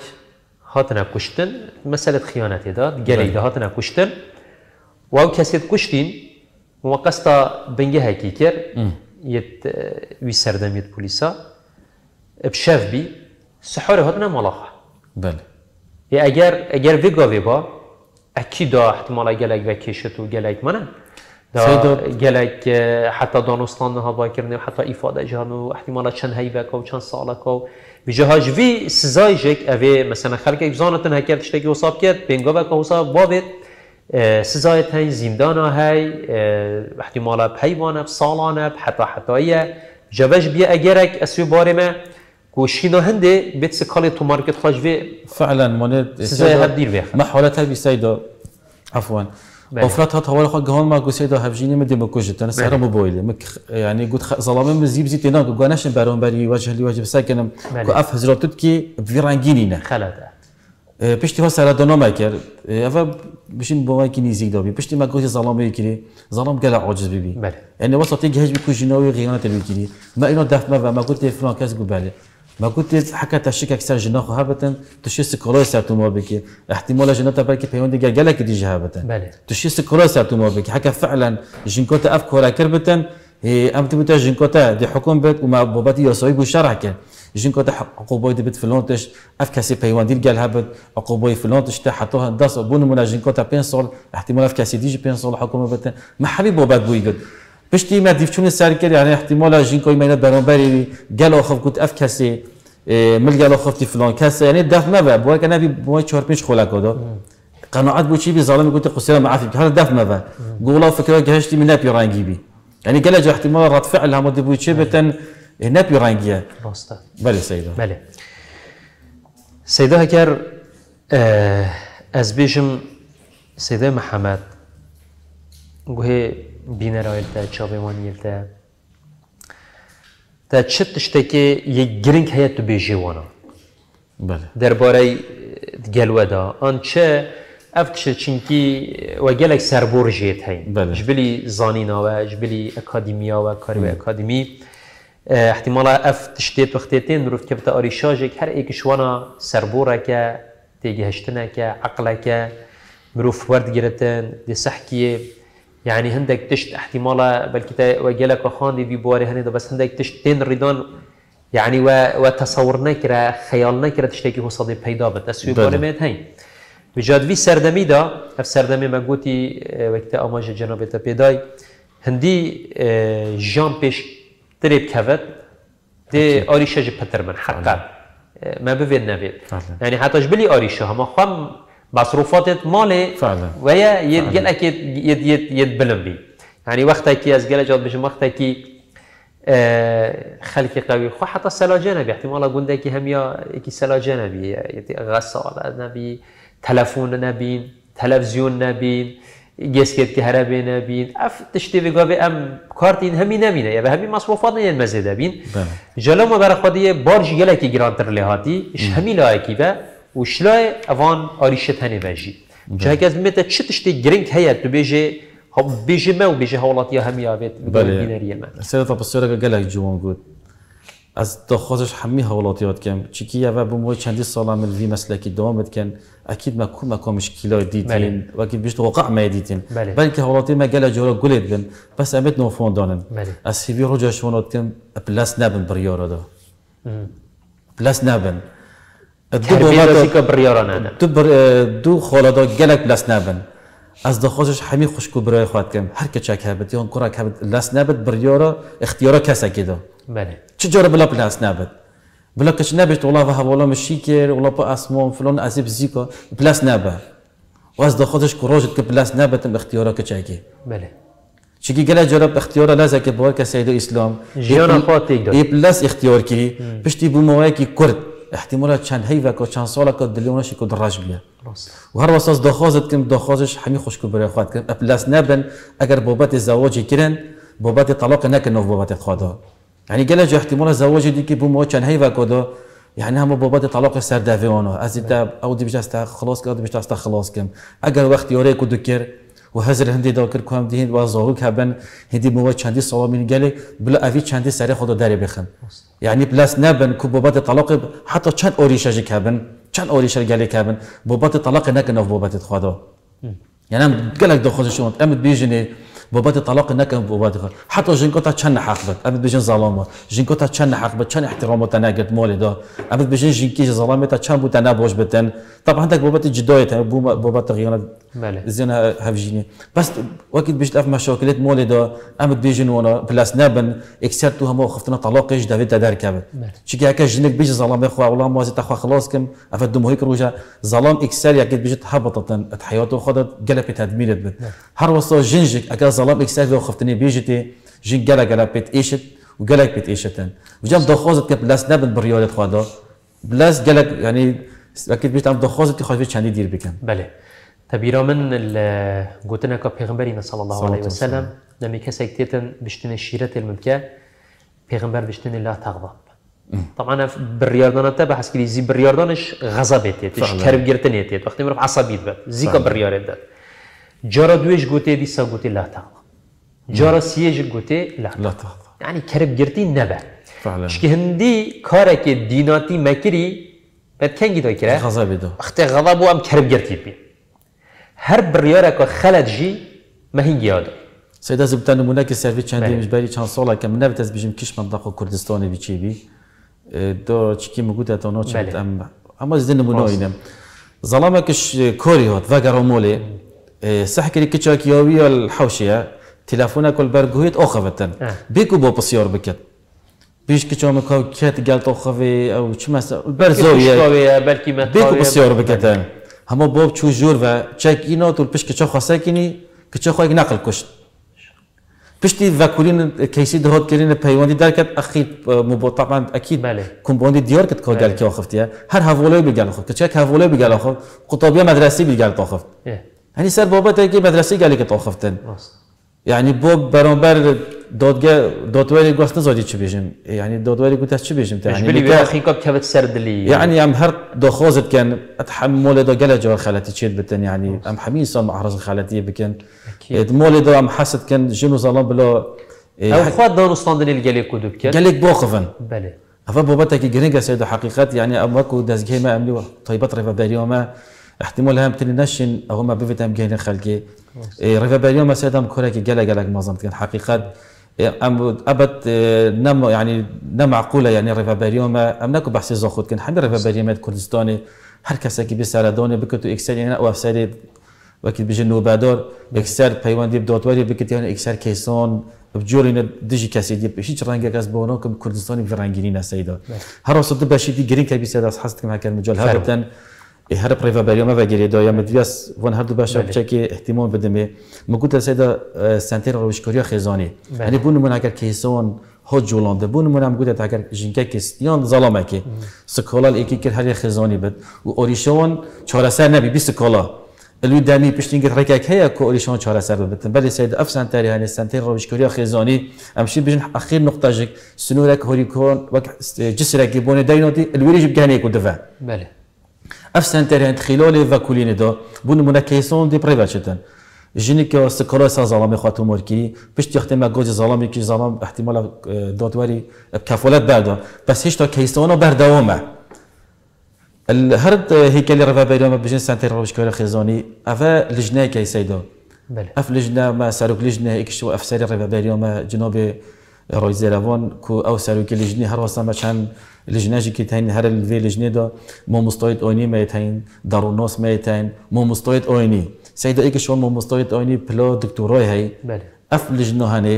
هاتنا کشتن مسئله خیانتی داد گلی ده هاتنا کشتن و او کسید کشتین موقستا بنگه هکی کر یت وی سردم یت پولیسا بشف بی سحوره هاتنا ملاحه بله اگر اگر وی اکی əki اکی ehtimala gələk və و gələk منه دا گلک حتی دانستان ها با کرنه حتی افاده جان و احتمالا چند هیوه و چند ساله و به جهاج وی سزای جک اوه مثلا خلک اگزانتن هکر که حساب کرد بینگا و که حساب بابید سزای تن زندان های احتمالا پیوانه بسالانه حتی حتی جوش بیا اگرک اسوی وشينا هندي بيت سكالي تو ماركت خلاص في فعلا مونير سيزاي هبدير بيخ ما حولتها بيسايدا عفوا وفرات بله. هات هوا خو جهان ما گوسیدا هفجینی مدی ما کوجت انا سهر بله. موبایل مک یعنی یعنی قلت ظلامه من زیب زیت انا گوناش برام بري وجه لي وجه ساكن كو بله. اف هزراتت كي فیرانگینینا خلاده پشتی ها سر دانا مکر اول بشین با مکی نیزیگ دابی پشتی ما گوزی زلام بیکری زلام گل عاجز ببی بله یعنی وسط یک هج بکوشینا و غیانت بگیری ما اینا دفمه و ما گفت فلان کس گو بله ما كنت حكى تشيك اكثر جناخو هابتن تشي سكولا سر تو ما بكي احتمال جناتا بالك بيون دي جالك دي جهابتن تشي سكولا سر تو حكى فعلا جنكوتا افكورا كربتن هي امتى بتا جنكوتا دي حكومة بيت وما باباتي يسوي بو شرح جنكوتا عقوبه دي بيت فلونتش افكاسي بيون دي جال هابت عقوبه فلونتش تاع حطوها داس بون منا جنكوتا بينسول احتمال افكاسي دي جي بينسول حكومة بتن ما حبيبو بابات بو پشتی ما دیفچون سرکر یعنی احتمالا جینکوی مینه بنابری گل آخف گوت اف کسی اه، مل گل آخفتی فلان کسی یعنی دف ما و بوای که نبی بوای چهار پیش خولا کدا قناعت بو چی بی ظالم گوت قصیرا معافی که هر دف ما و گولا فکر گهشتی من نپی رنگی بی يعني قال جا احتمال رد فعل هم دبو تشبتا هنا بيرانجيا راستا بله سيدة بله سيدة اه، هكر از بيجم سيدة محمد وهي بینر آیل ده چا بیمان یل تا چه تشتی که یک گرنگ حیات تو بیشی وانا بله. در باره گلوه دا آن چه افت شد چنکی و گل اک سربور جیت هایی بله. جبلی زانی ناوه جبلی اکادیمی و کاری و بله. اکادیمی احتمالا افت شدید وقتی تین رفت که بتا آری هر ایک شوانا سربور که تیگه هشتن که، عقل که مروف ورد گیرتن دی يعني هندك تشت احتمالا بلكي وجلك خاندي بي بواري هنده بس هندك تشت تين ريدان يعني وتصورنا نكرة خيال نكرة تشتكي هو صديق پیدا بس في بواري میت هين بجاد في سردمي دا اف سردمي ما قوتي اه، وقت آماج جنوب تا بيداي هندي اه، جان بيش تريب كافت دي آریشه جي بترمن حقا اه، ما بفيد نبيل يعني حتى جبلي آریشه ما خم اه، مصروفات مالي فعلا ويا يتقلك يت يت يت يتبلم بي يعني وقتها كي أزجل جاد بشم وقتها كي آه خلقي قوي خو حتى سلاجنا بي احتمالا قنده كي هم يا كي سلاجنا بي غسالة نبي تلفون نبين تلفزيون نبين جسكت كهرباء نبين اف تشتي في قابي ام كارتين همي نبينه يبقى همي مصروفات نين مزيد بين جلو ما برخدي بارج جلكي جرانتر لهاتي اش همي لايكي بقى وشلای افان اریشه بله. تانی باجی چه از متی چه تشتی جرینک هیا تو بیجی بیجی ما و بیجی يا هم يا بيت بلي ما تا بسيرك قال لك جوان گود. از دخوازش همه حوالات یاد کم چیکی و به موی چندی سال عمل وی که دوام کن اکید ما کم مکامش کلای دیدین بله. و اکید بیشتر واقع ما دیدین بله. بلکه حوالاتی ما گلا جورا گلید بن بس امت نوفون دانن از سیوی رو جاشونات کم پلاس نبن بریارا دا پلاس نبن دو دو, خالدا گلک بلس نبن از دخوازش همی خوشکو برای خواهد کم هر که چک هبت یا که هبت لس نبت بریارا اختیارا کسا که دا بله چه جارا بلا لس نبت بلا کش نبشت اولا و حوالا کر اولا پا اسمان فلان عزیب زیکا بلس نبه و از دخواستش کراجت که بلس نبتم اختیارا که چکی بله چیکی گله جرب اختیار لازه که بار که سید اسلام جیانا پاتیگ داد ایب لس اختیار کی پشتی بوموه کی کرد احتمالات چند هیوه که چند ساله که دلیونش که دراج بیه و هر واساس دخوازت کم دخوازش همی خوش که برای خواهد کم اپلاس نبن اگر بابت زواجی کرن بابت طلاق نکن نو بابت خدا یعنی گله جو احتمال زواجی دی که بوم چند هیوه که يعني هم بابات طلاق سر دافعانه از تا او دي بجاست خلاص كده بجاست خلاص كم اگر وقت يوري كدكر و هزار هندی دو کرد کام دیهند و زاغو که بن هندی موه چندی سال من گله بلا آفی چندی سری خود داره بخن یعنی بلاس نبن که بابت طلاق حتی چند اوریشش که بن چند اوریش گله که بن بابت طلاق نکنه بابت خدا یعنی گله دو خودشون امت بیجنه بابات الطلاق نکن بابات خر حتى جنگوتا چند حق بد ابد بجن ظلامة جنگوتا چند حق بد چند احترام تا نگرد مال ابد بجن جنگی ظلام تا چند بود نه باش بدن طبعا تک بابت جدایت بابت غیانت زين هفجيني بس وقت بيجي أف مشاكلات مولي ده أبد بجن وانا بلاس نابن اكسرتو هما خفتنا طلاق ايش دافيد دار كابت شكي هكا جنك بيجي ظلام يا اخويا والله مازي تخوا خلاص كم افد دمو هيك روجا ظلام اكسر يا بيجي تهبطت حياته خدت قلبت هدميرت هر وصل جنجك اكا ظلام اكساك دو خفتني بيجتي جين جلا جلا بيت ايشت وجلك بيت ايشتن وجم دو خوزت كب لاس نبن بريولة خوادا بلاس جلك يعني اكيد بيجت عم دو خوزت خايف شاني دير بكم بله تبيرا من قوتنا كبيغمبرنا صلى الله عليه وسلم لما كسك تيتن بشتن الشيرة الممكة بيغمبر بشتن لا تغضب طبعا بالرياضه بالرياضان تبع حسكي زي بالرياضه غضبت تيت كرب جرتنيت وقت مرف عصبيت بات زيكا بالرياضات جارا دوێش گوتێ دیسە گوتی لا تاڵە جارە سیێژ گوتێ لا ینی کەربگرتی نەبە شکی هەندی کارێکی دیناتی غضب بەتکەنگی دۆکرا خەختێ غەڵا بۆ ئەم کەربگرتی پێ هەر بڕیارێکە خەلەت ژی مەهینگییادا سیدا زبتان نمونەکە سەروی چندی بله. مژباری چند ساڵەکەم نەبتەس بژم کیش منداق و کوردستانی بچیبی دو چکی مگوتە تۆ نۆچ ئەم ئەمە زدن نمونەوەینم زەڵامەکەش کۆری هات ڤگەڕۆ مۆلێ سحکری کتشاک یوبی الحوشیه کل والبرغویت اوخفتن بیکو با پسیار بکت، بیش کتشو مکاو کات قال توخفی او چی البرزویه بلکی بیکو بیکو پسیار بكتن هما باب تشو جور و چک اینا تول بیش کتشو کنی کتشو خویک نقل کشت پشتی وکولین کیسی دهات کردن پیوندی در کت اخیر مبا طبعا اکید بله. کمباندی دیار کت که گل که آخفتیه هر حوالای بگل آخفت که چه بگل آخفت قطابی مدرسی بگل آخفت يعني سر بابەتێکی مەدرسی گەلێکی تۆخفتن یعنی بۆ بەرەمبەر دۆتوەری گۆستە زۆری چ بێژم ینی دۆدوەری گوتە چ بێژم خیکەوت سەردلی یعنی ئەم هەر دۆخۆزتکەن كان أتحمل دو جل جوا خالتي چێت بتن ینی ئەم حەمی سام عرز خەلەتیە بکەن مۆلێ دۆ ئەم حەستکەن ژن و زەڵام بلۆ خوا دەڕستاندنی گەلێک کو بکە گەلێک بۆ بوقفن بله أفا بوبتك جرينجا سيدو حقيقة يعني أم ماكو دەستگەی أملي ئەملی تایبەت ڕێبەبەریەوە احتمال هم تنی نشین اهم بیفته هم گهین خلقی اه، رفیبریان مسیدم کره که گله گله مازم تکن حقیقت اه، ابد اه، نم يعني نم معقوله يعني رفابريوم ام نكو بحث زاخد كان حمي رفابريومات كردستاني هر كسا كي بسرداني بكتو اكسر يعني او افسر وكي بيجي نوبادار اكسر بيوان ديب دوتوري بكت يعني اكسر كيسون بجورين ديجي كاسي ديب هيش رنجا كاس بونوكم كردستاني في رنجينينا سيدا هر وصلت باشي دي جرين كبي سيدا حصتكم هكا المجال هبتا هر پریفا بریم و گریه دایم دیاس وان هر دو باشا چه که احتمال بدیم مگوت سیدا سنتر روشکاری خزانی یعنی بون من اگر کیسون ها جولانده بون من مگوت اگر جنکه کیستیان ظلمه که سکالال یکی کر هر خزانی بد و اوریشون چاره سر نبی 20 کالا الوی دامی پشتین گیر رکک هیا کو اوریشان چاره سر بتن بله سید اف سنتری هنی سنتر روشکاری خزانی امشی بجن اخیر نقطه جک سنورک هوریکون وقت جسرک بونه دیناتی الویریج بگنه کو بله اف سنترین خلال وکولین دا بون منکیسان دی پریوت شدن جنی که سکرای سا ظلام خواهد عمر کی پشت یخت مگاج ظلامی ظلام احتمال دادوری کفولات بردا بس هشتا کیسانا بردوامه هر هیکل رفا بیرام بجن سنتر روشکار خیزونی افا لجنه کیسیدا بله اف لجنه ما سرک لجنه اکشو اف سری رفا بیرام جناب كو او كي لجني ڕۆی هر کو لجني دو مو هەروەسەمە چەند لیژنەژێکی تین هەر نوس لیژنێدا مۆمستۆیت مو مەتین دەڕونۆس مەتین ايك شون مو ئیکشۆن مۆمستۆیت بلو پلۆ هاي هەی اف لجنو هاني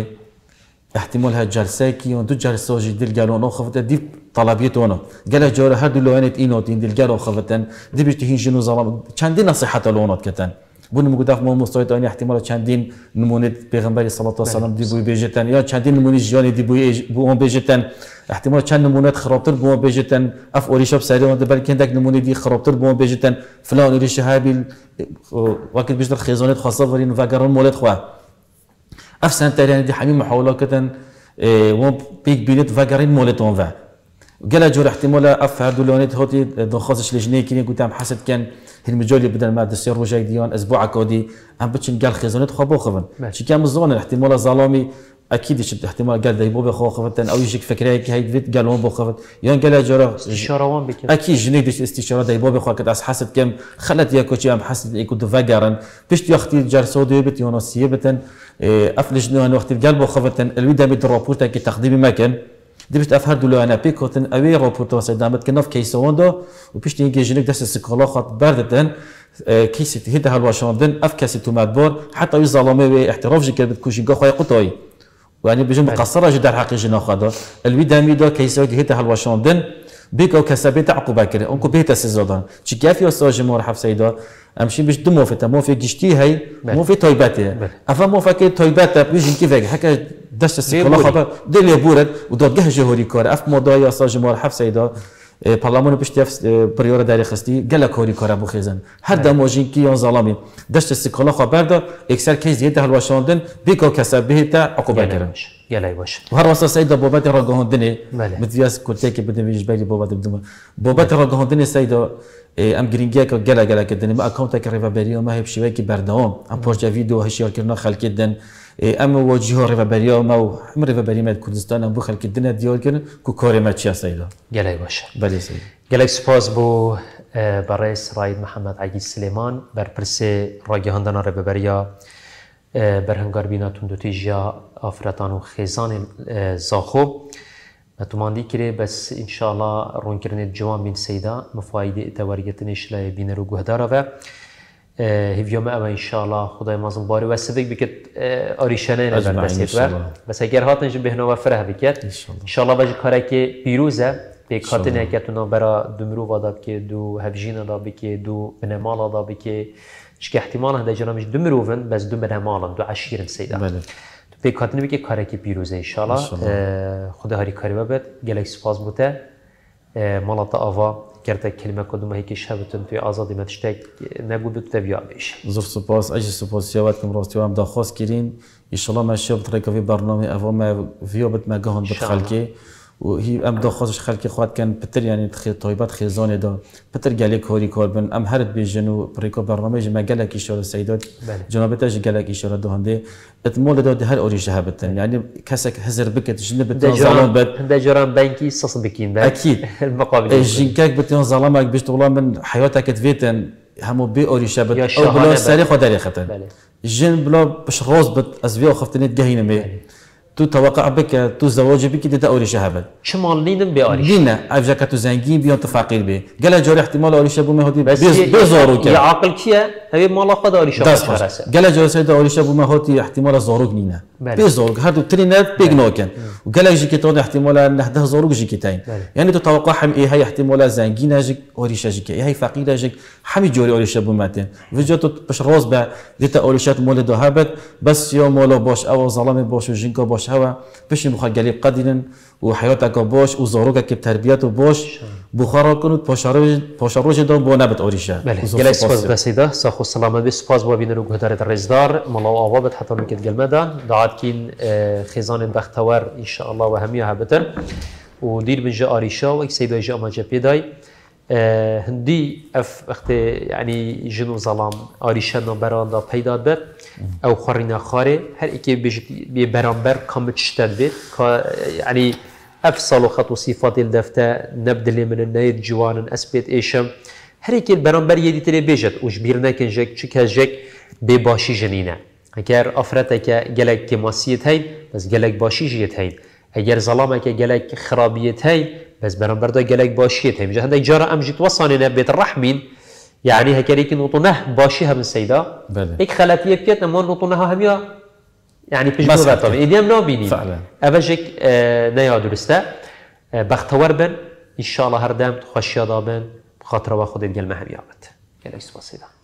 احتمال ها هاد جلساكي دو جلسة جي دل قالو نو خفت دي طلبيت طلبيتونا قال هر هادو لو هانت اينوتين دل قالو خفتن دي باش تهين جنو ظلام كان دي نصيحة لونات كتن بون مگودا مستوى تاني احتمال چندین نمونه پیغمبری صلی الله علیه و سلم دی بوی بیجتن یا چندین نمونه جیانی دی بوی بو اون بیجتن احتمال چند نمونه خرابتر بو اون بیجتن اف اوریشاب سری و بلکه اندک نمونه دی خرابتر بو اون بیجتن فلان اوریش هابیل وقت بیشتر خیزانت خاصه ورین و گرم مولد خوا اف سنت یعنی دی حمیم محاوله کتن وان بيك بيلت فاكرين مولت اون فان قال جور احتمال اظهر دولونيت هوتي دخوزش لجنيه كيني قلت عم حسد كان هالمجولي بدل ما دسير روجا ديون اسبوع كودي ام بتشن قال خزونت خو بوخفن شي كان مزون احتمال ظلامي اكيد شد احتمال قال دايبو بخو خفت او يجيك فكره هيك هيك فيت قال وين بخفت يون قال جورا شروان بك اكيد جنيك دش استشاره دايبو بخو كنت حسد كم خلت ياكو شي ام حسد يكون دو بشت يا اختي جار سودي بت يونسيه بتن افلجنو إيه، انا اختي قال بخو الويدا بيدروبورتا كي تقديم مكان دبشت افهر هردو انا بي كوتن اوي روبورتو سدامت كنوف كيسوندو وبيش تيجي جنك داس سكولو خط باردتن آه، كيسي هيدا هالواشاندن اف كاسي تو مادبور حتى وي ظلمي وي احتراف جي كلمه كوشي جو خويا قطوي يعني بيجم مقصره جدا حقي جنو خاطر الوي داميدو كيسو هيدا هالواشاندن بيك او كسبي تعقب كده اونكو بيتا سيزودان تشكاف يو سوجي جمهور حف سيدا امشي باش دمو في تمو في جشتي هي مو في تويباتي افا مو فاكي تويباتا بيجي كيفك حكى دشت سيكولا خطر بورد ودو جهجه هوري كور اف مو دايا سوجي مور حف سيدا داری پەڵامون پشت پریۆرە داریخستی گەلە کۆری کۆرە بخێزن هەر دەمۆژینکی یان زاڵامی دەشت سیکۆڵە خۆ بەردە ئێکسەر کەس دیێتە هەڵوەشاندن بیکۆ کەسە بهێتە ئەقوبەکەرمش گله باش هەروەسە سەیدا بۆبەتی ڕگەهندنێ متیاس کورتێکی بدەویش بەری بۆبەت بدمە بۆبەت ڕگەهندنی سەیدا ئەم گرنگیەکە گەلە گەلەکردن ئەکەونتەکە کی ئەمە هێبشیوەیەکی بەردەوام ئەم هشیار کردن هەشیارکردن خەلکردن ئەمە إيه، بۆ جیهۆ ڕێبەریەوەمە و هم هەم ڕێبەریمە کوردستان ئەم بخەلکی دنە دیۆرگن و کۆرێمە چیا سەیدا گەلای باشە بەێ گەلێک سپاس آه، بۆ بەڕێز ڕید محەممەد ئاگی سلێمان بەرپرسێ ڕاگەهندانە ڕێبەریە آه، بەرهەنگاربینا تونندوتی ژیا ئافرەتان و خێزانێ آه، زاخۆ توماندی کرێ بەس ئینشاءله ڕوونکردێت جوان بین سەیدا مفاایدی تەوەرگرتنی شلای بینەر و گوهدارەوە. هیویام اما انشالله خدای مازم باری و سعی بکت نه بر بسید و بس اگر هاتنش بهنو و فره بکت انشالله بجه کاره که پیروزه به کاتن هکتونا برا دمرو داد که دو هفجین داد بکه دو بنمال داد بکه چکه احتمال هنده جنامش دمروون بس دو بنمال دو عشیرن سیده تو به نبی که کاره که پیروزه انشالله خدا هاری کاری ببید گلک سپاس بوده تا آوا كرت كلمة كدوما هيك شابتن في أزادي ما تشتاق نقول بتبيع بيش زور سباس أجي سباس سياواتكم راستي وام داخل كيرين إن شاء الله ما شاء الله في برنامج أفو ما فيو بتما جهن وهي هی ام دا خوازش خلکی خواهد کن پتر یعنی تخی طایبات خیزانه دا بتر گله کاری کار بن ام هرت بيجنو بريكو برنامج ما جمع گله کی شده سیدات جناب تاج گله کی شده دهنده اتمول دا ده هر اوریج ها بتن یعنی يعني کسک هزر بكت جن بتن ظلام بت هندا جرام بانکی صص بكين ده اكيد *laughs* المقابل جنكاك بتن ظلامك بيش تغلام من حياتك تفيتن همو بي اوريشا بت او بلا سريخ وداري خطن جن بلا باش غوز بت ازوي خفتني تجهينه تو توقع بك تو زواج بك دتا اوري شهبل شمال ليدن بياري لينا افجاك تو زنگی بیان تو فقیر بی گله جار احتمال اوری بومه هاتی بس بزارو کان یه عقل کیه هی مال خد اوری گله جور جار سید اوری بومه هاتی احتمال زاروك نينا بزارو نه ترينات بيغنوكن و گله جی کتاد احتمال ده زاروک جی کتاین یعنی تو توقع هم ای هی احتمال زنگی ناجك اوري شاجك اي هي فقير جك حمي جوري اوري شبو ماتن تو باش روز با دتا اوري شات مول دهبت بس يوم مول باش آواز ظلام باش جنكو باش هوا بشي مخجلي قديلن وحياتك باش وزاروكك بتربيته باش بخارا كن باشاروج باشاروج دون بو نبت اوريشا بله گله سپاس بسیده ساخو سلامه بی سپاس با بینر و گهدار رزدار ملاو آوابت حتی مکت گلمدان دعات کین اه، خیزان بختور انشاءالله و همیه هبتر و دیر بنجا آریشا و اک سیده جا مجا هندی اف وقت یعنی جن و ظلام آریشن و براندا پیدا او خورین خاره هر ایکی بی برانبر کام چشتن بید یعنی اف سال و خط و صفات دفته نبدل من نید جوانن اسبیت ایشم هر ایکی برانبر یه تلی بیجد اوش جبیر نکن جک چک جک بی باشی جنینه اگر افرت که گلک ماسیت هین بس گلک باشی جیت هین اگر ظلامه که گلک خرابیت خراپیت بس بەس بەرەمبەردە گلک باشیت هەیە جە هەندێک جارە ئەم ژیت وەسانێنە بێت ڕەحمین یعنی هەکەێکی نوتونە باشی هەمن سەیدا یک خەلەتیە بکێت نەمە نوطنه هەمیە يعني في جنوب طبعا إديم نابيني فعلا أبجك آه نيا درستا آه بختور بن إن شاء الله هردم خوش يا دابن بخاطر واخد الجل مهم يابت يلا يسوى سيدا